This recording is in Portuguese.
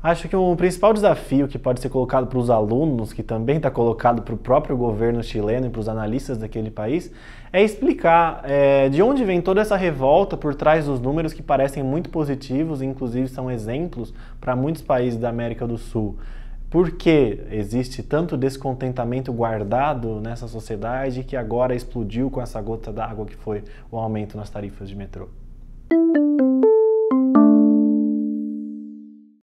Acho que o um principal desafio que pode ser colocado para os alunos, que também está colocado para o próprio governo chileno e para os analistas daquele país, é explicar é, de onde vem toda essa revolta por trás dos números que parecem muito positivos, e inclusive são exemplos para muitos países da América do Sul. Por que existe tanto descontentamento guardado nessa sociedade que agora explodiu com essa gota d'água que foi o aumento nas tarifas de metrô?